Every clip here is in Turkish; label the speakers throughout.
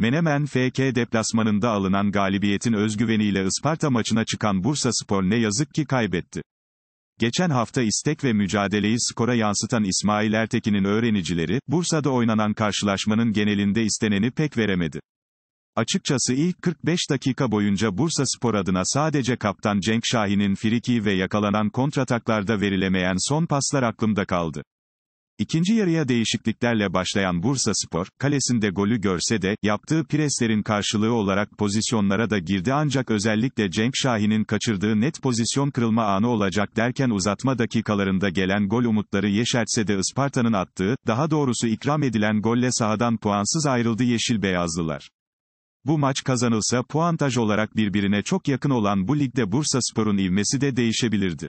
Speaker 1: Menemen FK deplasmanında alınan galibiyetin özgüveniyle Isparta maçına çıkan Bursa Spor ne yazık ki kaybetti. Geçen hafta istek ve mücadeleyi skora yansıtan İsmail Ertekin'in öğrenicileri, Bursa'da oynanan karşılaşmanın genelinde isteneni pek veremedi. Açıkçası ilk 45 dakika boyunca Bursa Spor adına sadece kaptan Cenk Şahin'in friki ve yakalanan kontrataklarda verilemeyen son paslar aklımda kaldı. İkinci yarıya değişikliklerle başlayan Bursa Spor, kalesinde golü görse de, yaptığı preslerin karşılığı olarak pozisyonlara da girdi ancak özellikle Cenk Şahin'in kaçırdığı net pozisyon kırılma anı olacak derken uzatma dakikalarında gelen gol umutları yeşertse de Isparta'nın attığı, daha doğrusu ikram edilen golle sahadan puansız ayrıldı Yeşil Beyazlılar. Bu maç kazanılsa puantaj olarak birbirine çok yakın olan bu ligde Bursa Spor'un ivmesi de değişebilirdi.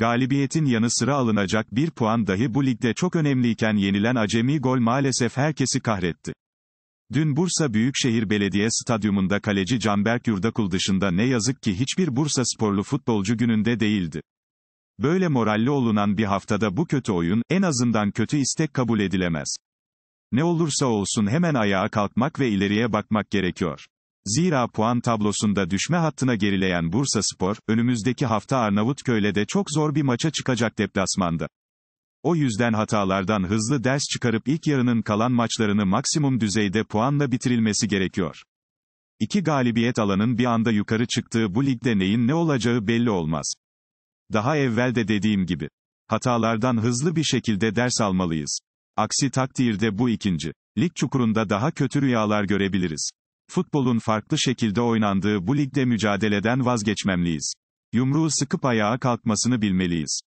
Speaker 1: Galibiyetin yanı sıra alınacak bir puan dahi bu ligde çok önemliyken yenilen acemi gol maalesef herkesi kahretti. Dün Bursa Büyükşehir Belediye Stadyumunda kaleci Canberk Yurdakul dışında ne yazık ki hiçbir Bursa sporlu futbolcu gününde değildi. Böyle moralli olunan bir haftada bu kötü oyun, en azından kötü istek kabul edilemez. Ne olursa olsun hemen ayağa kalkmak ve ileriye bakmak gerekiyor. Zira puan tablosunda düşme hattına gerileyen Bursa Spor, önümüzdeki hafta Arnavutköy'le de çok zor bir maça çıkacak deplasmanda. O yüzden hatalardan hızlı ders çıkarıp ilk yarının kalan maçlarını maksimum düzeyde puanla bitirilmesi gerekiyor. İki galibiyet alanın bir anda yukarı çıktığı bu ligde neyin ne olacağı belli olmaz. Daha evvel de dediğim gibi. Hatalardan hızlı bir şekilde ders almalıyız. Aksi takdirde bu ikinci. Lig çukurunda daha kötü rüyalar görebiliriz. Futbolun farklı şekilde oynandığı bu ligde mücadeleden vazgeçmemliyiz. Yumruğu sıkıp ayağa kalkmasını bilmeliyiz.